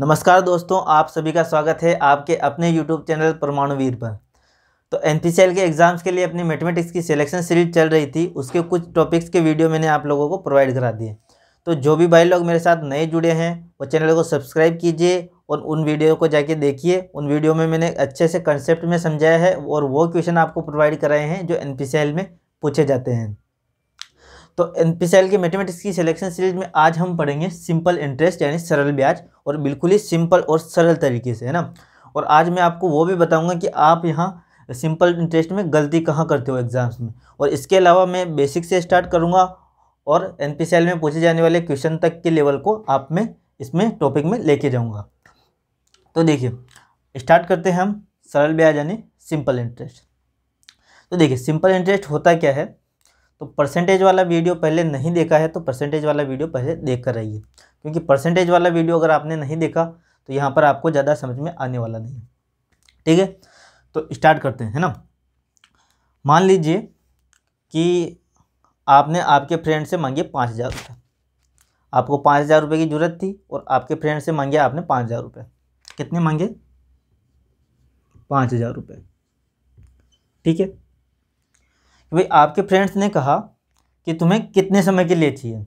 नमस्कार दोस्तों आप सभी का स्वागत है आपके अपने यूट्यूब चैनल परमाणुवीर पर तो एन के एग्ज़ाम्स के लिए अपनी मैथमेटिक्स की सिलेक्शन सीरीज चल रही थी उसके कुछ टॉपिक्स के वीडियो मैंने आप लोगों को प्रोवाइड करा दिए तो जो भी भाई लोग मेरे साथ नए जुड़े हैं वो चैनल को सब्सक्राइब कीजिए और उन वीडियो को जाके देखिए उन वीडियो में मैंने अच्छे से कंसेप्ट में समझाया है और वो क्वेश्चन आपको प्रोवाइड कराए हैं जो एन में पूछे जाते हैं तो एन के मैथमेटिक्स की सिलेक्शन सीरीज में आज हम पढ़ेंगे सिंपल इंटरेस्ट यानी सरल ब्याज और बिल्कुल ही सिंपल और सरल तरीके से है ना और आज मैं आपको वो भी बताऊंगा कि आप यहाँ सिंपल इंटरेस्ट में गलती कहाँ करते हो एग्ज़ाम्स में और इसके अलावा मैं बेसिक से स्टार्ट करूँगा और एन में पूछे जाने वाले क्वेश्चन तक के लेवल को आप में इसमें टॉपिक में लेके जाऊँगा तो देखिए स्टार्ट करते हैं हम सरल ब्याज यानी सिंपल इंटरेस्ट तो देखिए सिंपल इंटरेस्ट होता क्या है तो परसेंटेज वाला वीडियो पहले नहीं देखा है तो परसेंटेज वाला वीडियो पहले देख कर रहिए क्योंकि परसेंटेज वाला वीडियो अगर आपने नहीं देखा तो यहाँ पर आपको ज़्यादा समझ में आने वाला नहीं है ठीक है तो स्टार्ट करते हैं है ना मान लीजिए कि आपने आपके फ्रेंड से मांगे पाँच हज़ार रुपये आपको पाँच हज़ार रुपये की ज़रूरत थी और आपके फ्रेंड से मांगे आपने पाँच हज़ार रुपये कितने मांगे पाँच हज़ार रुपये ठीक है कि भाई आपके फ्रेंड्स ने कहा कि तुम्हें कितने समय के लिए चाहिए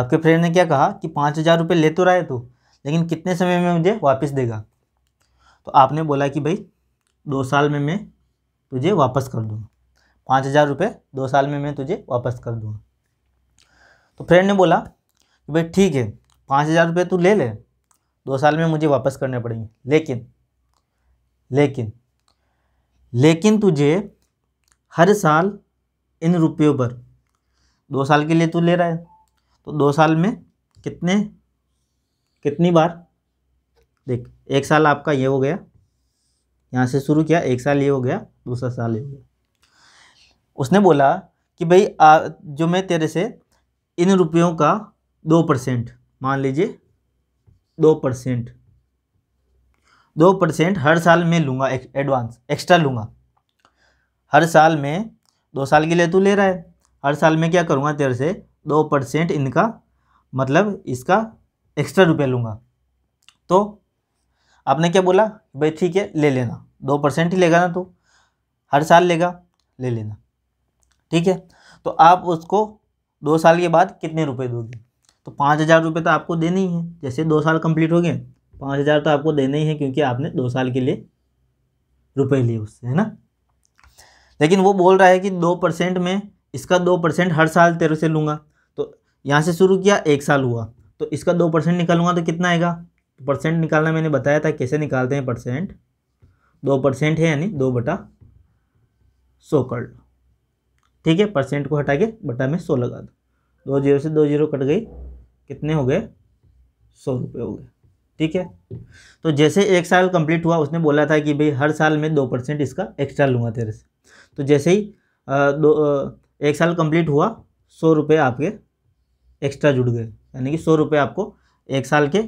आपके फ्रेंड ने क्या कहा कि पाँच हज़ार रुपये ले तो रहा है तू लेकिन कितने समय में मुझे वापस देगा तो आपने बोला कि भाई दो साल में मैं तुझे वापस कर दूँगा पाँच हज़ार रुपये दो साल में मैं तुझे वापस कर दूँ तो फ्रेंड ने बोला कि भाई ठीक है पाँच हज़ार रुपये तू ले ले दो साल में मुझे वापस करने पड़ेंगे लेकिन लेकिन लेकिन तुझे हर साल इन रुपयों पर दो साल के लिए तू ले रहा है तो दो साल में कितने कितनी बार देख एक साल आपका ये हो गया यहाँ से शुरू किया एक साल ये हो गया दूसरा साल ये हो गया उसने बोला कि भाई जो मैं तेरे से इन रुपयों का दो परसेंट मान लीजिए दो परसेंट दो परसेंट हर साल मैं लूँगा एडवांस एक्स्ट्रा लूँगा हर साल में दो साल के लिए तो ले रहा है हर साल में क्या करूँगा तेरे से दो परसेंट इनका मतलब इसका एक्स्ट्रा रुपये लूँगा तो आपने क्या बोला भाई ठीक है ले लेना दो परसेंट ही लेगा ना तो हर साल लेगा ले लेना ठीक है तो आप उसको दो साल के बाद कितने रुपए दोगे तो पाँच हज़ार रुपये तो आपको देने ही हैं जैसे दो साल कंप्लीट हो गए पाँच हज़ार तो आपको देने ही हैं क्योंकि आपने दो साल के लिए रुपए लिए उससे है ना लेकिन वो बोल रहा है कि दो परसेंट में इसका दो परसेंट हर साल तेरे से लूँगा तो यहाँ से शुरू किया एक साल हुआ तो इसका दो परसेंट निकालूंगा तो कितना आएगा तो परसेंट निकालना मैंने बताया था कैसे निकालते हैं परसेंट दो परसेंट है यानी दो बटा सो कर लो ठीक है परसेंट को हटा के बटा में सौ लगा दो दो जीरो से दो जीरो कट गई कितने हो गए सौ रुपये हो गए ठीक है तो जैसे एक साल कंप्लीट हुआ उसने बोला था कि भाई हर साल मैं दो परसेंट इसका एक्स्ट्रा लूँगा तेरे से तो जैसे ही आ, दो आ, एक साल कंप्लीट हुआ सौ रुपये आपके एक्स्ट्रा जुड़ गए यानी कि सौ रुपये आपको एक साल के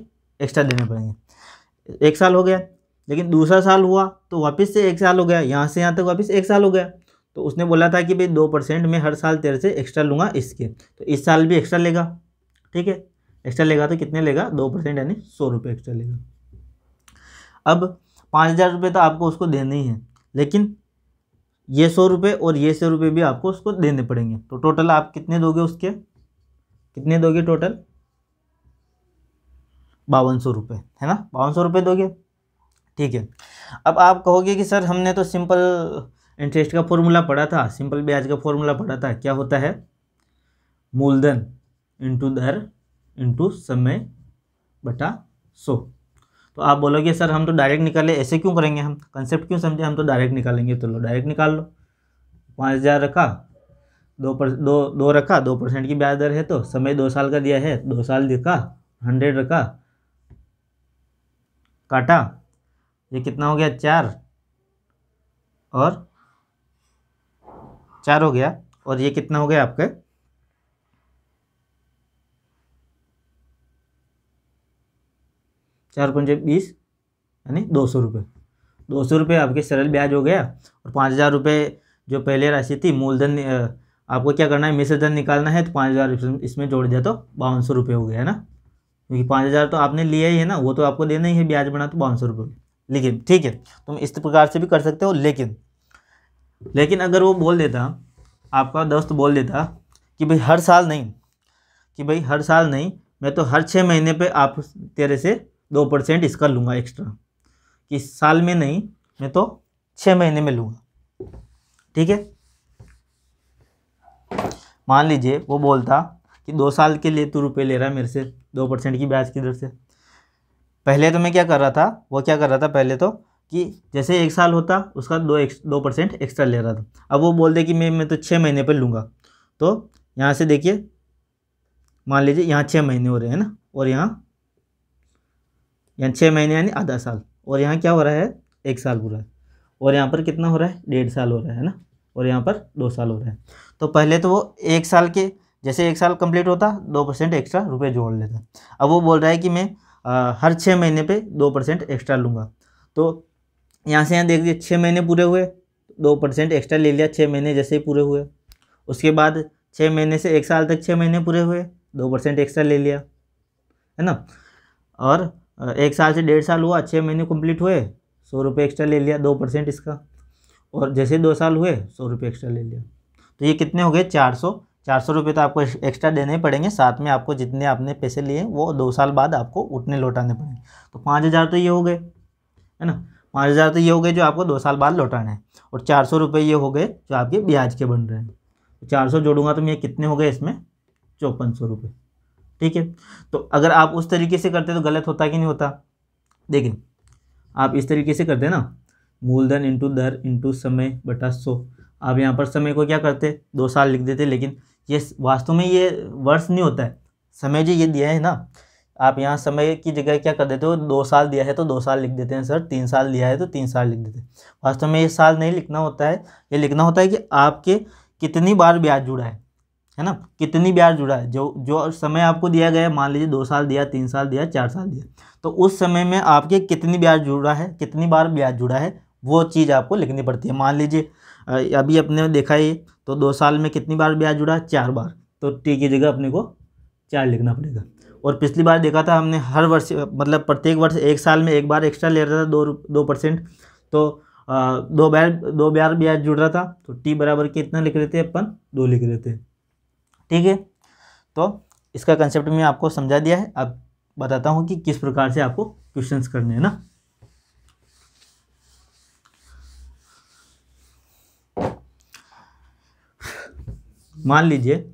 एक्स्ट्रा देने पड़ेंगे एक साल हो गया लेकिन दूसरा साल हुआ तो वापस से एक साल हो गया यहाँ से यहाँ तक वापस एक साल हो गया तो उसने बोला था कि भाई दो परसेंट मैं हर साल तेरे से एक्स्ट्रा लूँगा इसके तो इस साल भी एक्स्ट्रा लेगा ठीक है एक्स्ट्रा लेगा तो कितने लेगा दो परसेंट यानी सौ रुपये एक्स्ट्रा लेगा अब पाँच हज़ार रुपये तो आपको उसको देने ही है लेकिन ये सौ रुपये और ये सौ रुपये भी आपको उसको देने पड़ेंगे तो टोटल आप कितने दोगे उसके कितने दोगे टोटल बावन सौ रुपये है ना बावन सौ रुपये दोगे ठीक है अब आप कहोगे कि सर हमने तो सिंपल इंटरेस्ट का फॉर्मूला पढ़ा था सिंपल ब्याज का फॉर्मूला पढ़ा था क्या होता है मूलधन इंटू दर इंटू समय बटा सो तो आप बोलोगे सर हम तो डायरेक्ट निकाले ऐसे क्यों करेंगे हम कंसेप्ट क्यों समझे हम तो डायरेक्ट निकालेंगे तो लो डायरेक्ट निकाल लो पाँच हज़ार रखा दो पर दो दो रखा दो परसेंट की ब्याज दर है तो समय दो साल का दिया है दो साल दिखा हंड्रेड रखा काटा ये कितना हो गया चार और चार हो गया और ये कितना हो गया आपके चार पंजे बीस यानी दो सौ रुपये दो सौ रुपये आपके सरल ब्याज हो गया और पाँच हज़ार रुपये जो पहले राशि थी मूलधन आपको क्या करना है मिश्रधन निकालना है तो पाँच हज़ार इसमें जोड़ दिया तो बावन सौ रुपये हो गया है ना क्योंकि पाँच हज़ार तो आपने लिया ही है ना वो तो आपको देना ही है ब्याज बना तो बावन सौ रुपये लेकिन ठीक है तुम तो इस प्रकार से भी कर सकते हो लेकिन लेकिन अगर वो बोल देता आपका दोस्त बोल देता कि भाई हर साल नहीं कि भाई हर साल नहीं मैं तो हर छः महीने पे आप तेरे से दो परसेंट इसका लूँगा एक्स्ट्रा कि साल में नहीं मैं तो छः महीने में लूँगा ठीक है मान लीजिए वो बोलता कि दो साल के लिए तू रुपये ले रहा है मेरे से दो परसेंट की ब्याज की दर से पहले तो मैं क्या कर रहा था वो क्या कर रहा था पहले तो कि जैसे एक साल होता उसका दो एक, दो परसेंट एक्स्ट्रा ले रहा था अब वो बोल दे कि मैं मैं तो छः महीने पर लूँगा तो यहाँ से देखिए मान लीजिए यहाँ छः महीने हो रहे हैं ना और यहाँ यानी छः महीने यानी आधा साल और यहाँ क्या हो रहा है एक साल पूरा और यहाँ पर कितना हो रहा है डेढ़ साल हो रहा है ना और यहाँ पर दो साल हो रहा है तो पहले तो वो एक साल के जैसे एक साल कंप्लीट होता दो परसेंट एक्स्ट्रा रुपये जोड़ लेता अब वो बोल रहा है कि मैं आ, हर छः महीने पे दो परसेंट एक्स्ट्रा लूँगा तो यहाँ से यहाँ देख लीजिए छः महीने पूरे हुए दो परसेंट एक्स्ट्रा ले लिया छः महीने जैसे ही पूरे हुए उसके बाद छः महीने से एक साल तक छः महीने पूरे हुए दो परसेंट एक्स्ट्रा ले लिया है ना और एक साल से डेढ़ साल हुआ छः महीने कंप्लीट हुए सौ रुपये एक्स्ट्रा ले लिया दो परसेंट इसका और जैसे दो साल हुए सौ रुपये एक्स्ट्रा ले लिया तो ये कितने हो गए चार सौ चार सौ रुपये तो आपको एक्स्ट्रा देने ही पड़ेंगे साथ में आपको जितने आपने पैसे लिए वो दो साल बाद आपको उतने लौटाने पड़ेंगे तो पाँच हज़ार तो ये हो गए है ना पाँच हज़ार तो ये हो गए जो आपको दो साल बाद लौटाने हैं और चार सौ रुपये ये हो गए जो आपके ब्याज के बन रहे हैं तो चार सौ जोड़ूंगा तो मैं कितने हो गए इसमें चौपन सौ रुपये ठीक है तो अगर आप उस तरीके से करते तो गलत होता कि नहीं होता लेकिन आप इस तरीके से करते ना मूलधन इंटू दर इंटू समय बटा सो आप यहाँ पर समय को क्या करते दो साल लिख देते लेकिन ये वास्तव में ये वर्ष नहीं होता है समय जो ये दिया है ना आप यहाँ समय की जगह क्या कर देते हो दो साल दिया है तो दो साल लिख देते हैं सर तीन साल दिया है तो तीन साल लिख देते हैं वास्तव में ये साल नहीं लिखना होता है ये लिखना होता है कि आपके कितनी बार ब्याज जुड़ा है है ना कितनी ब्याज जुड़ा है जो जो समय आपको दिया गया मान लीजिए दो साल दिया तीन साल दिया चार साल दिया तो उस समय में आपके कितनी ब्याज जुड़ा है कितनी बार ब्याज जुड़ा है वो चीज़ आपको लिखनी पड़ती है मान लीजिए अभी अपने देखा ये तो दो साल में कितनी बार ब्याज जुड़ा चार बार तो टी की जगह अपने को चार लिखना पड़ेगा और पिछली बार देखा था हमने हर वर्ष मतलब प्रत्येक वर्ष एक साल में एक बार एक्स्ट्रा ले रहा था दो दो परसेंट तो आ, दो बार दो बार ब्याज जुड़ रहा था तो टी बराबर कितना लिख रहे थे अपन दो लिख रहे थे ठीक है तो इसका कंसेप्ट मैं आपको समझा दिया है अब बताता हूँ कि किस प्रकार से आपको क्वेश्चन करने हैं ना मान लीजिए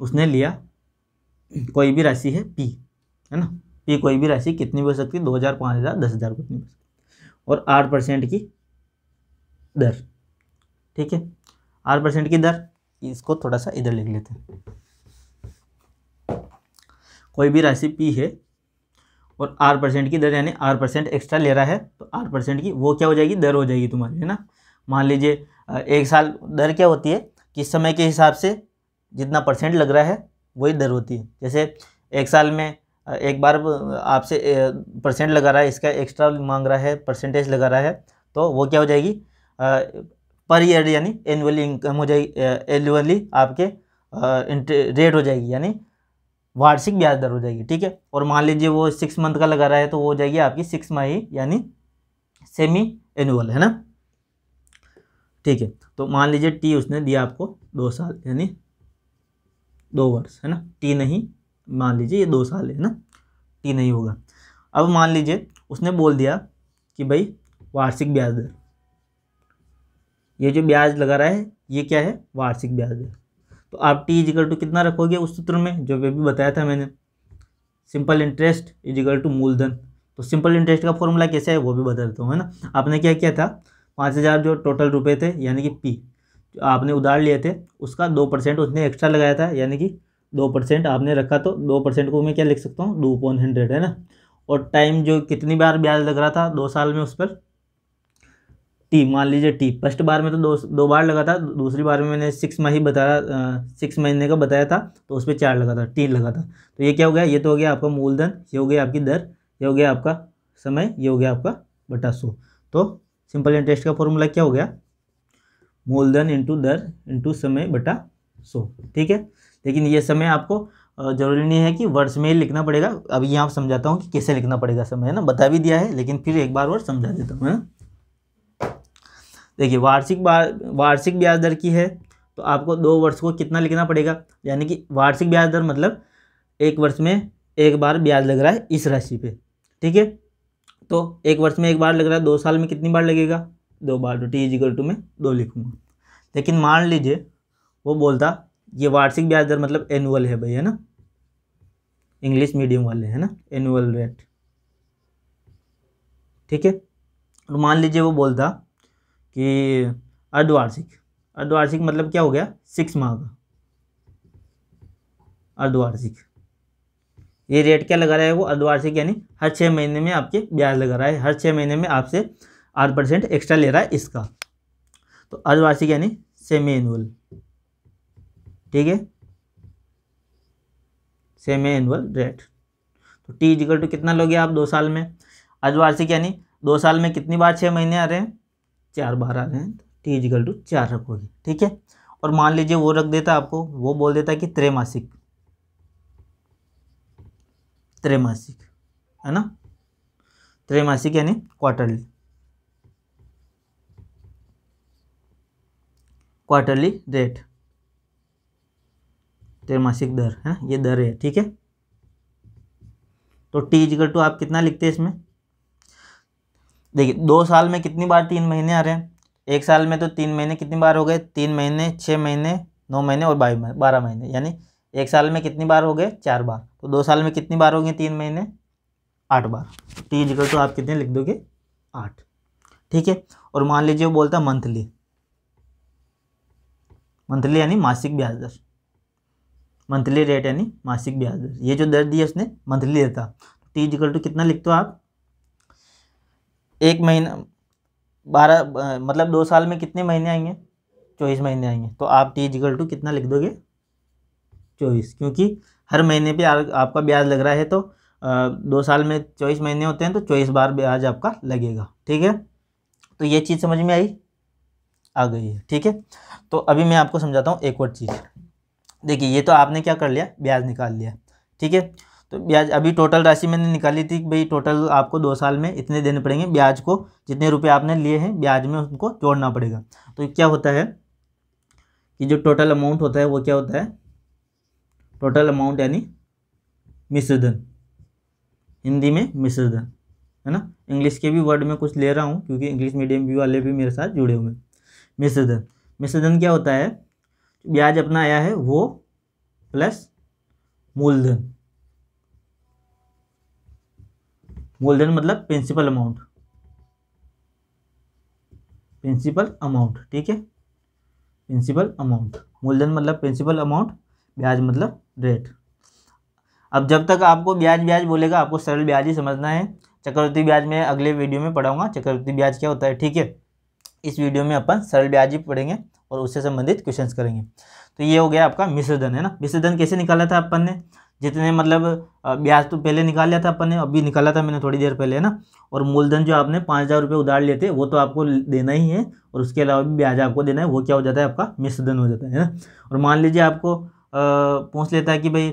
उसने लिया कोई भी राशि है पी है ना पी कोई भी राशि कितनी भी हो सकती है दो हज़ार पाँच हज़ार दस हज़ार कितनी भी और आठ परसेंट की दर ठीक है आठ परसेंट की दर इसको थोड़ा सा इधर लिख लेते हैं कोई भी राशि पी है और आर परसेंट की दर यानी आर परसेंट एक्स्ट्रा ले रहा है तो आर परसेंट की वो क्या हो जाएगी दर हो जाएगी तुम्हारी है ना मान लीजिए एक साल दर क्या होती है किस समय के हिसाब से जितना परसेंट लग रहा है वही दर होती है जैसे एक साल में एक बार आपसे परसेंट लगा रहा है इसका एक्स्ट्रा मांग रहा है परसेंटेज लगा रहा है तो वो क्या हो जाएगी पर ईयर यानी एनुअली इनकम हो जाएगी एनुअली आपके रेट हो जाएगी यानी वार्षिक ब्याज दर हो जाएगी ठीक है और मान लीजिए वो सिक्स मंथ का लगा रहा है तो वो हो जाएगी आपकी सिक्स माही यानी सेमी एनुअल है ना ठीक है तो मान लीजिए टी उसने दिया आपको दो साल यानी दो वर्ष है ना टी नहीं मान लीजिए ये दो साल है ना टी नहीं होगा अब मान लीजिए उसने बोल दिया कि भाई वार्षिक ब्याज दर ये जो ब्याज लगा रहा है ये क्या है वार्षिक ब्याज है तो आप टी इजिकल टू कितना रखोगे उस सूत्र में जो वे भी बताया था मैंने सिंपल इंटरेस्ट इजिकल टू मूलधन तो सिंपल इंटरेस्ट का फॉर्मूला कैसा है वो भी बता देता हूँ है ना आपने क्या किया था पाँच हज़ार जो टोटल रुपए थे यानी कि पी जो आपने उधार लिए थे उसका दो परसेंट उसने एक्स्ट्रा लगाया था यानी कि दो परसेंट आपने रखा तो दो परसेंट को मैं क्या लिख सकता हूँ डू पॉन हंड्रेड है ना और टाइम जो कितनी बार ब्याज लग रहा था दो साल में उस पर टी मान लीजिए टी फर्स्ट बार में तो दो दो बार लगा था दूसरी बार में मैंने सिक्स ही बताया सिक्स महीने का बताया था तो उस पर चार लगा था टी लगा था तो ये क्या हो गया ये तो हो गया आपका मूलधन ये हो गया आपकी दर ये हो गया आपका समय ये हो गया आपका बटा सो तो सिंपल इंटरेस्ट का फॉर्मूला क्या हो गया मूलधन इंटू दर इंटू समय बटा सो ठीक है लेकिन ये समय आपको जरूरी नहीं है कि वर्ड्स में ही लिखना पड़ेगा अभी यहाँ समझाता हूँ कि कैसे लिखना पड़ेगा समय है ना बता भी दिया है लेकिन फिर एक बार और समझा देता हूँ है हाँ? ना देखिए वार्षिक वार्षिक ब्याज दर की है तो आपको दो वर्ष को कितना लिखना पड़ेगा यानी कि वार्षिक ब्याज दर मतलब एक वर्ष में एक बार ब्याज लग रहा है इस राशि पे ठीक है तो एक वर्ष में एक बार लग रहा है दो साल में कितनी बार लगेगा दो बार तो टी इजिकल टू में दो लिखूंगा लेकिन मान लीजिए वो बोलता ये वार्षिक ब्याज दर मतलब एनुअल है भाई है ना इंग्लिश मीडियम वाले है ना एनुअल रेट ठीक है और मान लीजिए वो बोलता कि अर्धवार्षिक अर्धवार्षिक मतलब क्या हो गया सिक्स माह का अर्धवार्षिक ये रेट क्या लगा रहा है वो अर्धवार्षिक यानी हर छः महीने में आपके ब्याज लगा रहा है हर छः महीने में आपसे आठ परसेंट एक्स्ट्रा ले रहा है इसका तो अर्धवार्षिक यानी सेमी एनुअल ठीक है सेमी एनुअल रेट तो टी इजिकल टू कितना लोगे आप दो साल में अर्धवार्षिक यानी दो साल में कितनी बार छः महीने आ रहे हैं चार बार आ रहे हैं तो टी इजिकल टू चार रखोगे ठीक है और मान लीजिए वो रख देता आपको वो बोल देता कि त्रैमासिक त्रैमासिक है ना त्रैमासिक यानी क्वार्टरली क्वार्टरली रेट त्रैमासिक दर है ना ये दर है ठीक है तो टी इजिकल टू आप कितना लिखते हैं इसमें देखिए दो साल में कितनी बार तीन महीने आ रहे हैं एक साल में तो तीन महीने कितनी बार हो गए तीन महीने छः महीने नौ महीने और बाईस महीने बारह महीने यानी एक साल में कितनी बार हो गए चार बार तो दो साल में कितनी बार हो गए तीन महीने आठ बार टी जिकल तो आप कितने लिख दोगे आठ ठीक है और मान लीजिए वो बोलता मंथली मंथली यानी मासिक ब्याज दर मंथली रेट यानी मासिक ब्याज दर ये जो दर दिया उसने मंथली देता टी जिकल टू कितना लिखते हो आप एक महीना बारह मतलब दो साल में कितने महीने आएंगे चौबीस महीने आएंगे तो आप टी इजिकल टू कितना लिख दोगे चौबीस क्योंकि हर महीने पे आ, आपका ब्याज लग रहा है तो आ, दो साल में चौबीस महीने होते हैं तो चौबीस बार ब्याज आपका लगेगा ठीक है तो ये चीज़ समझ में आई आ गई है ठीक है तो अभी मैं आपको समझाता हूँ एक और चीज़ देखिए ये तो आपने क्या कर लिया ब्याज निकाल लिया ठीक है तो ब्याज अभी टोटल राशि मैंने निकाली थी भाई टोटल आपको दो साल में इतने देने पड़ेंगे ब्याज को जितने रुपए आपने लिए हैं ब्याज में उनको जोड़ना पड़ेगा तो क्या होता है कि जो टोटल अमाउंट होता है वो क्या होता है टोटल अमाउंट यानी मिश्रधन हिंदी में मिश्रधन है ना इंग्लिश के भी वर्ड में कुछ ले रहा हूँ क्योंकि इंग्लिश मीडियम भी वाले भी मेरे साथ जुड़े हुए हैं मिश्रधन मिश्रधन क्या होता है ब्याज अपना आया है वो प्लस मूलधन मूलधन मतलब प्रिंसिपल अमाउंट प्रिंसिपल अमाउंट ठीक है प्रिंसिपल अमाउंट मूलधन मतलब प्रिंसिपल अमाउंट ब्याज मतलब रेट अब जब तक आपको ब्याज ब्याज बोलेगा आपको सरल ब्याज ही समझना है चक्रवर्ती ब्याज में अगले वीडियो में पढ़ाऊंगा चक्रवर्ती ब्याज क्या होता है ठीक है इस वीडियो में अपन सरल ब्याज ही पढ़ेंगे और उससे संबंधित क्वेश्चंस करेंगे तो ये हो गया आपका मिश्रधन है ना मिश्रधन कैसे निकाला था अपन ने जितने मतलब ब्याज तो पहले निकाल लिया था अपन ने अभी निकाला था मैंने थोड़ी देर पहले है ना और मूलधन जो आपने पाँच हज़ार रुपये उधार लेते वो तो आपको देना ही है और उसके अलावा भी ब्याज आपको देना है वो क्या हो जाता है आपका मिश्रधन हो जाता है ना और मान लीजिए आपको पूछ लेता है कि भाई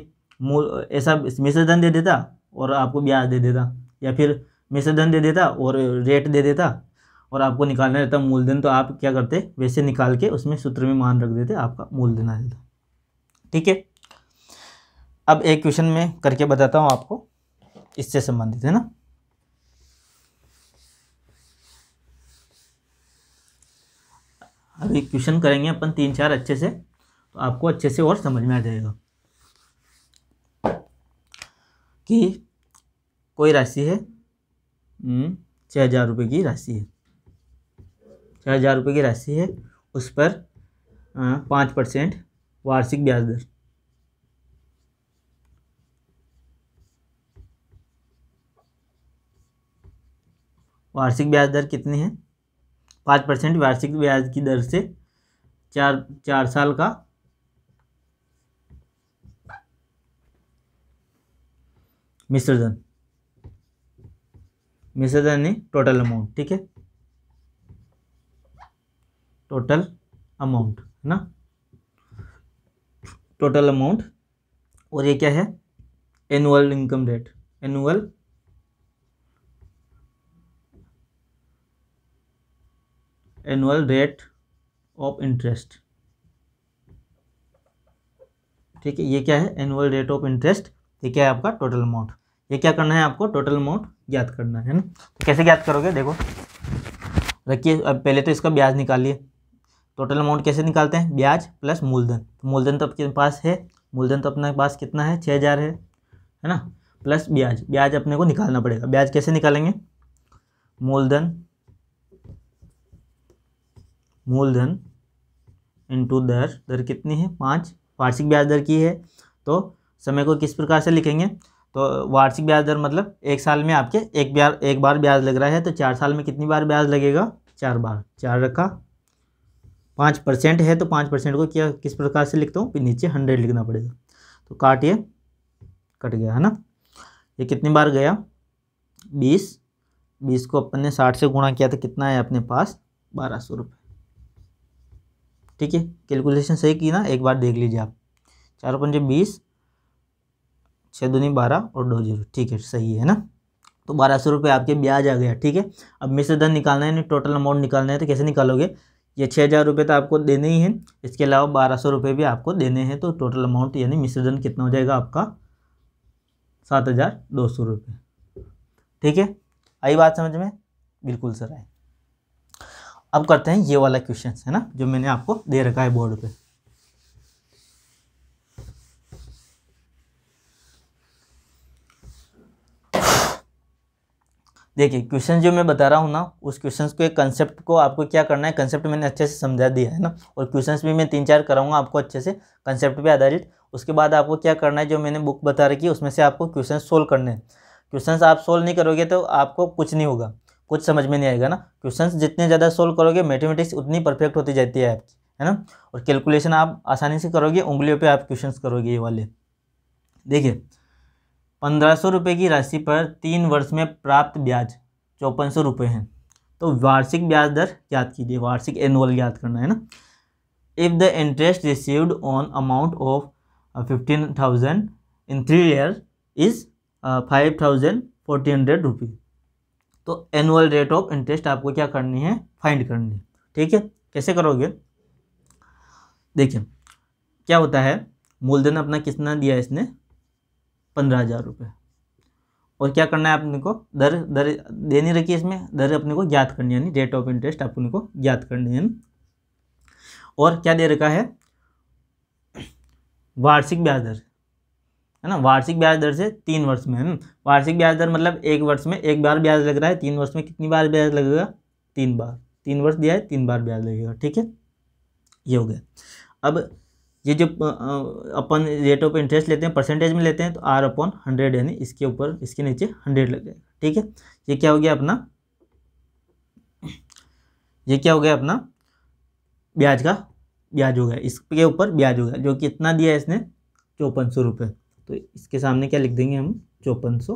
मूल ऐसा मिश्रधन दे देता और आपको ब्याज दे देता या फिर मिश्रधन दे देता और रेट दे देता और आपको निकालना रहता मूलधन तो आप क्या करते वैसे निकाल के उसमें सूत्र में मान रख देते आपका मूलधन आ जाता ठीक है अब एक क्वेश्चन में करके बताता हूँ आपको इससे संबंधित है ना अभी क्वेश्चन करेंगे अपन तीन चार अच्छे से तो आपको अच्छे से और समझ में आ जाएगा कि कोई राशि है हम्म, छः हज़ार रुपये की राशि है छः हज़ार रुपये की राशि है उस पर पाँच परसेंट वार्षिक ब्याज दर वार्षिक ब्याज दर कितनी है पाँच परसेंट वार्षिक ब्याज की दर से चार चार साल का मिश्रधन मिश्रधन यानी टोटल अमाउंट ठीक है टोटल अमाउंट है ना टोटल अमाउंट और ये क्या है annual income rate annual annual rate of interest ठीक है ये क्या है एनुअल रेट ऑफ इंटरेस्ट ये क्या है आपका टोटल अमाउंट ये क्या करना है आपको टोटल अमाउंट ज्ञात करना है ना तो कैसे ज्ञात करोगे देखो रखिए अब पहले तो इसका ब्याज निकालिए टोटल अमाउंट कैसे निकालते हैं ब्याज प्लस मूलधन तो मूलधन तो आपके पास है मूलधन तो अपने पास कितना है छः हज़ार है है ना प्लस ब्याज ब्याज अपने को निकालना पड़ेगा ब्याज कैसे निकालेंगे मूलधन मूलधन इनटू दर दर कितनी है पाँच वार्षिक ब्याज दर की है तो समय को किस प्रकार से लिखेंगे तो वार्षिक ब्याज दर मतलब एक साल में आपके एक ब्याज एक बार ब्याज लग रहा है तो चार साल में कितनी बार ब्याज लगेगा चार बार चार रखा पाँच परसेंट है तो पाँच परसेंट को क्या किस प्रकार से लिखता हूँ फिर नीचे हंड्रेड लिखना पड़ेगा तो काट ये कट गया है ना ये कितनी बार गया बीस बीस को अपन ने साठ से गुणा किया तो कितना है अपने पास बारह सौ रुपये ठीक है कैलकुलेशन सही की ना एक बार देख लीजिए आप चार पंजे बीस छः दूनी बारह और दो जीरो ठीक है सही है ना तो बारह सौ रुपये आपके ब्याज आ गया ठीक है अब में धन निकालना है टोटल अमाउंट निकालना है तो कैसे निकालोगे ये छः हज़ार रुपये तो आपको देने ही हैं इसके अलावा बारह सौ रुपये भी आपको देने हैं तो टोटल अमाउंट यानी मिश्रधन कितना हो जाएगा आपका सात हज़ार दो सौ रुपये ठीक है आई बात समझ में बिल्कुल सर आए अब करते हैं ये वाला क्वेश्चन है ना जो मैंने आपको दे रखा है बोर्ड पे देखिए क्वेश्चन जो मैं बता रहा हूँ ना उस क्वेश्चन को एक कंसेप्ट को आपको क्या करना है कंसेप्ट मैंने अच्छे से समझा दिया है ना और क्वेश्चन भी मैं तीन चार कराऊंगा आपको अच्छे से कंसेप्ट पे आधारित उसके बाद आपको क्या करना है जो मैंने बुक बता रखी है उसमें से आपको क्वेश्चन सोल्व करने हैं क्वेश्चन आप सोल्व नहीं करोगे तो आपको कुछ नहीं होगा कुछ समझ में नहीं आएगा ना क्वेश्चन जितने ज़्यादा सोल्व करोगे मैथमेटिक्स उतनी परफेक्ट होती जाती है आपकी है ना और कैलकुलेशन आप आसानी से करोगे उंगलियों पे आप क्वेश्चंस करोगे ये वाले देखिए पंद्रह सौ रुपये की राशि पर तीन वर्ष में प्राप्त ब्याज चौपन सौ रुपये हैं तो वार्षिक ब्याज दर याद कीजिए वार्षिक एनुअल याद करना है ना if the interest received on amount of fifteen thousand in three year is five thousand forty hundred rupees तो एनुअल रेट ऑफ इंटरेस्ट आपको क्या करनी है फाइंड करनी है ठीक है कैसे करोगे देखिए क्या होता है मूलधन अपना कितना दिया इसने पंद्रह हज़ार रुपये और क्या करना है अपने को दर दर देनी रखी इसमें दर अपने को ज्ञात करनी यानी रेट ऑफ इंटरेस्ट आपने को ज्ञात करनी है और क्या दे रखा है वार्षिक ब्याज दर है ना वार्षिक ब्याज दर से तीन वर्ष में वार्षिक ब्याज दर मतलब एक वर्ष में एक बार ब्याज लग रहा है तीन वर्ष में कितनी बार ब्याज लगेगा तीन बार तीन वर्ष दिया है तीन बार ब्याज लगेगा ठीक है ये हो गया अब ये जो अपन रेट ऑफ इंटरेस्ट लेते हैं परसेंटेज में लेते हैं तो आर अपॉन हंड्रेड यानी इसके ऊपर इसके नीचे हंड्रेड लग जाएगा ठीक है ये क्या हो गया अपना ये क्या हो गया अपना ब्याज का ब्याज हो गया इसके ऊपर ब्याज हो गया जो कितना दिया है इसने चौपन सौ रुपये तो इसके सामने क्या लिख देंगे हम चौपन सौ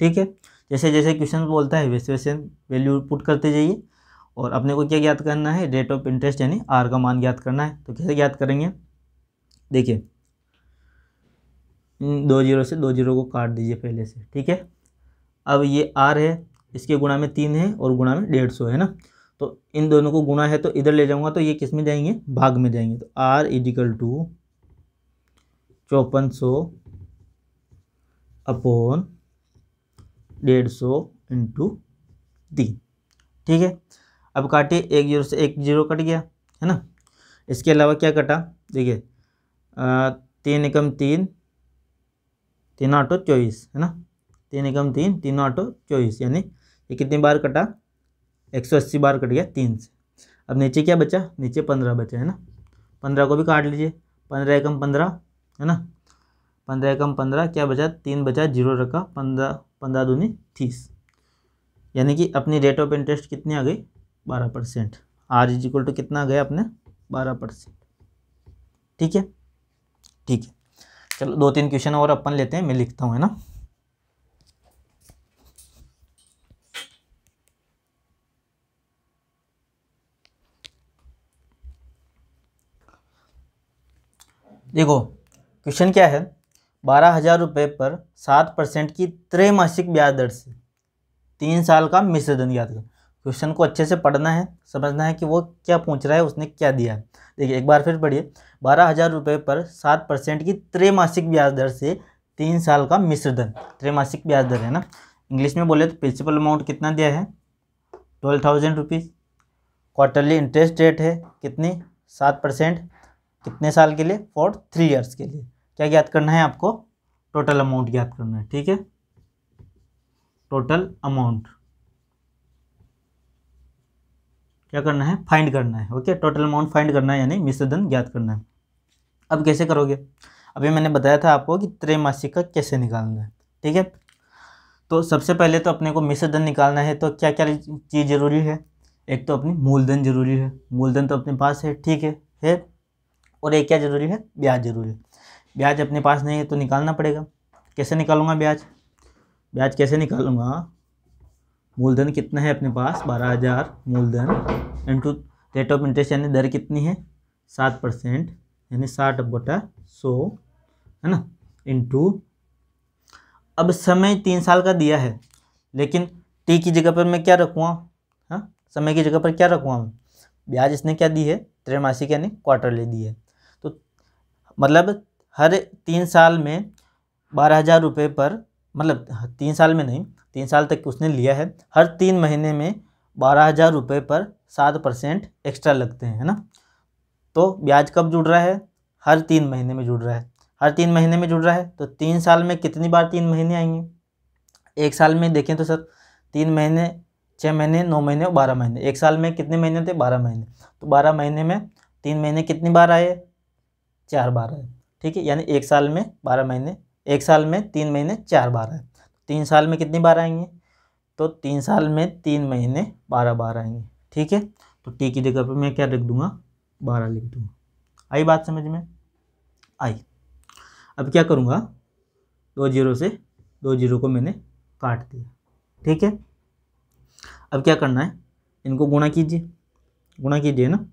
ठीक है जैसे जैसे क्वेश्चन बोलता है वैसे वैसे वैल्यू पुट करते जाइए और अपने को क्या ज्ञात करना है रेट ऑफ इंटरेस्ट यानी आर का मान ज्ञात करना है तो कैसे ज्ञात करेंगे देखिए हम्म, दो जीरो से दो जीरो को काट दीजिए पहले से ठीक है अब ये आर है इसके गुणा में तीन है और गुणा में डेढ़ सौ है ना तो इन दोनों को गुणा है तो इधर ले जाऊंगा तो ये किस में जाएंगे भाग में जाएंगे तो आर इजिकल टू चौपन सौ अपोन डेढ़ सौ इंटू तीन ठीक है अब काटे एक जीरो से एक जीरो कट गया है ना इसके अलावा क्या कटा देखिए तीन एकम तीन तीन आठो चौबीस है ना तीन एकम तीन तीन आठो चौबीस यानी ये कितनी बार कटा एक सौ अस्सी बार कट गया तीन से अब नीचे क्या बचा नीचे पंद्रह बचा है ना पंद्रह को भी काट लीजिए पंद्रह एकम पंद्रह है ना पंद्रह कम पंद्रह क्या बचा तीन बचा जीरो रखा पंद्रह पंद्रह दूनी तीस यानी कि अपनी रेट ऑफ इंटरेस्ट कितनी आ गई बारह percent R is equal to कितना आ गया अपने बारह परसेंट ठीक है ठीक है चलो दो तीन क्वेश्चन और अपन लेते हैं मैं लिखता हूँ है ना देखो क्वेश्चन क्या है बारह हज़ार रुपये पर सात परसेंट की त्रैमासिक ब्याज दर से तीन साल का मिश्रधन ज्ञात करें क्वेश्चन को अच्छे से पढ़ना है समझना है कि वो क्या पूछ रहा है उसने क्या दिया है देखिए एक बार फिर पढ़िए बारह हज़ार रुपये पर सात परसेंट की त्रैमासिक ब्याज दर से तीन साल का मिश्रधन त्रैमासिक ब्याज दर है ना इंग्लिश में बोले तो प्रिंसिपल अमाउंट कितना दिया है twelve thousand rupees quarterly interest rate है कितनी सात परसेंट कितने साल के लिए फॉर थ्री इयर्स के लिए क्या ज्ञात करना है आपको टोटल अमाउंट ज्ञात करना है ठीक है टोटल अमाउंट क्या करना है फाइंड करना है ओके टोटल अमाउंट फाइंड करना है यानी मिश्र धन ज्ञात करना है अब कैसे करोगे अभी मैंने बताया था आपको कि त्रैमासिक का कैसे निकालना है ठीक है तो सबसे पहले तो अपने को मिश्रधन निकालना है तो क्या क्या चीज़ ज़रूरी है एक तो अपनी मूलधन ज़रूरी है मूलधन तो अपने पास है ठीक है है और एक क्या ज़रूरी है ब्याज ज़रूरी है ब्याज अपने पास नहीं है तो निकालना पड़ेगा कैसे निकालूंगा ब्याज ब्याज कैसे निकालूंगा मूलधन कितना है अपने पास बारह हज़ार मूलधन इंटू रेट ऑफ इंटरेस्ट यानी दर कितनी है सात परसेंट यानी साठ बटा सो है ना इंटू अब समय तीन साल का दिया है लेकिन टी की जगह पर मैं क्या रखूँगा हाँ समय की जगह पर क्या रखूँगा ब्याज इसने क्या दी है त्रैमासिक यानी क्वार्टरली दी है तो मतलब हर तीन साल में बारह हज़ार रुपये पर मतलब तीन साल में नहीं तीन साल तक उसने लिया है हर तीन महीने में बारह हज़ार रुपये पर सात परसेंट एक्स्ट्रा लगते हैं है ना तो ब्याज कब जुड़ रहा है हर तीन महीने में जुड़ रहा है हर तीन महीने में जुड़ रहा है तो तीन साल में कितनी बार तीन महीने आएंगे एक साल में देखें तो सर तीन महीने छः महीने नौ महीने और बारह महीने एक साल में कितने महीने थे बारह महीने तो बारह महीने में तीन महीने कितनी बार आए चार बार आए ठीक है यानी एक साल में बारह महीने एक साल में तीन महीने चार बार आए तीन साल में कितनी बार आएंगे तो तीन साल में तीन महीने बारह बार आएंगे ठीक है तो टी की जगह पे मैं क्या लिख दूंगा बारह लिख दूंगा आई बात समझ में आई अब क्या करूँगा दो जीरो से दो जीरो को मैंने काट दिया ठीक है अब क्या करना है इनको गुणा कीजिए गुणा कीजिए ना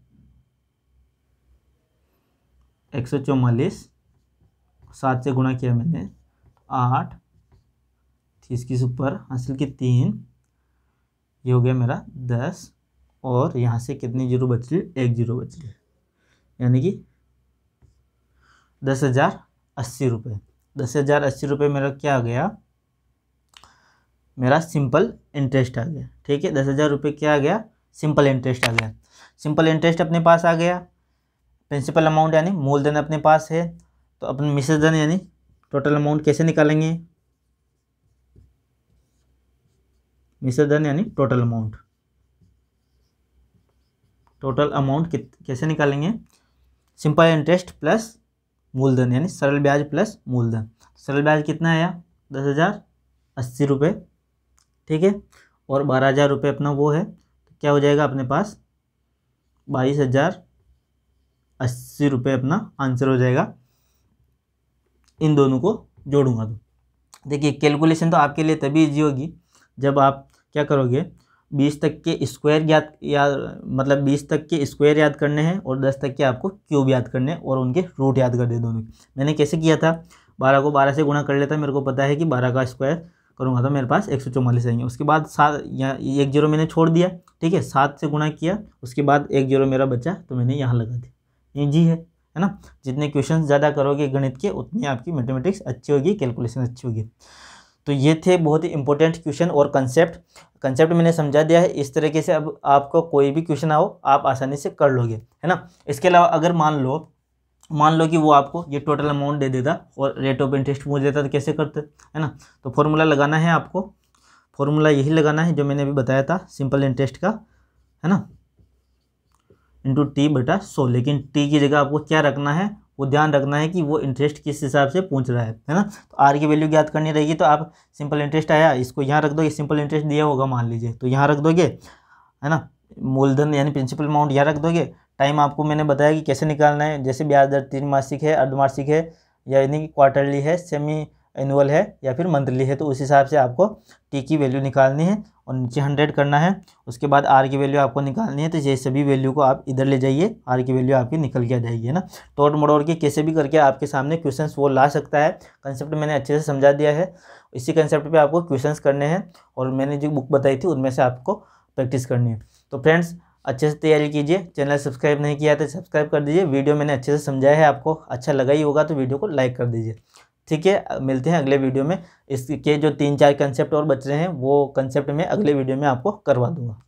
एक सौ चौवालीस सात से गुणा किया मैंने आठ तीस इसकी ऊपर हासिल की तीन ये हो गया मेरा दस और यहाँ से कितनी जीरो बच रही एक जीरो बच रही यानी कि दस हज़ार अस्सी रुपये दस हज़ार अस्सी रुपये मेरा क्या आ गया मेरा सिंपल इंटरेस्ट आ गया ठीक है दस हज़ार रुपये क्या आ गया सिंपल इंटरेस्ट आ गया सिंपल इंटरेस्ट अपने पास आ गया प्रिंसिपल अमाउंट यानी मूलधन अपने पास है तो अपन मिसेज धन यानी टोटल अमाउंट कैसे निकालेंगे मिसेज धन यानी टोटल अमाउंट टोटल अमाउंट कैसे निकालेंगे सिंपल इंटरेस्ट प्लस मूलधन यानी सरल ब्याज प्लस मूलधन सरल ब्याज कितना आया दस हज़ार अस्सी रुपये ठीक है और बारह हज़ार रुपये अपना वो है तो क्या हो जाएगा अपने पास बाईस हज़ार अस्सी रुपये अपना आंसर हो जाएगा इन दोनों को जोड़ूंगा तो देखिए कैलकुलेशन तो आपके लिए तभी ईजी होगी जब आप क्या करोगे बीस तक के स्क्वायर याद या मतलब बीस तक के स्क्वायर याद करने हैं और दस तक के आपको क्यूब याद करने हैं और उनके रूट याद कर दे दोनों मैंने कैसे किया था बारह को बारह से गुणा कर लेता मेरे को पता है कि बारह का स्क्वायर करूँगा तो मेरे पास एक सौ चौवालीस आएंगे उसके बाद सात या एक जीरो मैंने छोड़ दिया ठीक है सात से गुणा किया उसके बाद एक जीरो मेरा बचा तो मैंने यहाँ लगा दिया जी है है ना जितने क्वेश्चन ज़्यादा करोगे गणित के उतनी आपकी मैथमेटिक्स अच्छी होगी कैलकुलेशन अच्छी होगी तो ये थे बहुत ही इंपॉर्टेंट क्वेश्चन और कंसेप्ट कंसेप्ट मैंने समझा दिया है इस तरीके से अब आपको कोई भी क्वेश्चन आओ आप आसानी से कर लोगे है ना इसके अलावा अगर मान लो मान लो कि वो आपको ये टोटल अमाउंट दे देता और रेट ऑफ इंटरेस्ट पूछ देता तो कैसे करते है ना तो फॉर्मूला लगाना है आपको फॉर्मूला यही लगाना है जो मैंने अभी बताया था सिंपल इंटरेस्ट का है ना इंटू टी बेटा सो लेकिन टी की जगह आपको क्या रखना है वो ध्यान रखना है कि वो इंटरेस्ट किस हिसाब से पूछ रहा है है ना तो आर की वैल्यू ज्ञात करनी रहेगी तो आप सिंपल इंटरेस्ट आया इसको यहाँ रख दोगे सिंपल इंटरेस्ट दिया होगा मान लीजिए तो यहाँ रख दोगे है ना मूलधन यानी प्रिंसिपल अमाउंट यहाँ रख दोगे टाइम आपको मैंने बताया कि कैसे निकालना है जैसे ब्याज दर तीन मासिक है अर्धमासिक है यानी कि क्वार्टरली है सेमी एनुअल है या फिर मंथली है तो उस हिसाब से आपको टी की वैल्यू निकालनी है और नीचे हंड्रेड करना है उसके बाद आर की वैल्यू आपको निकालनी है तो ये सभी वैल्यू को आप इधर ले जाइए आर की वैल्यू आपकी निकल के आ जाएगी है ना तोड़ मड़ोड़ के कैसे भी करके आपके सामने क्वेश्चन वो ला सकता है कंसेप्ट मैंने अच्छे से समझा दिया है इसी कंसेप्ट पर आपको क्वेश्चन करने हैं और मैंने जो बुक बताई थी उनमें से आपको प्रैक्टिस करनी है तो फ्रेंड्स अच्छे से तैयारी कीजिए चैनल सब्सक्राइब नहीं किया तो सब्सक्राइब कर दीजिए वीडियो मैंने अच्छे से समझाया है आपको अच्छा लगा ही होगा तो वीडियो को लाइक कर दीजिए ठीक है मिलते हैं अगले वीडियो में इसके जो तीन चार कंसेप्ट और बच रहे हैं वो कंसेप्ट मैं अगले वीडियो में आपको करवा दूंगा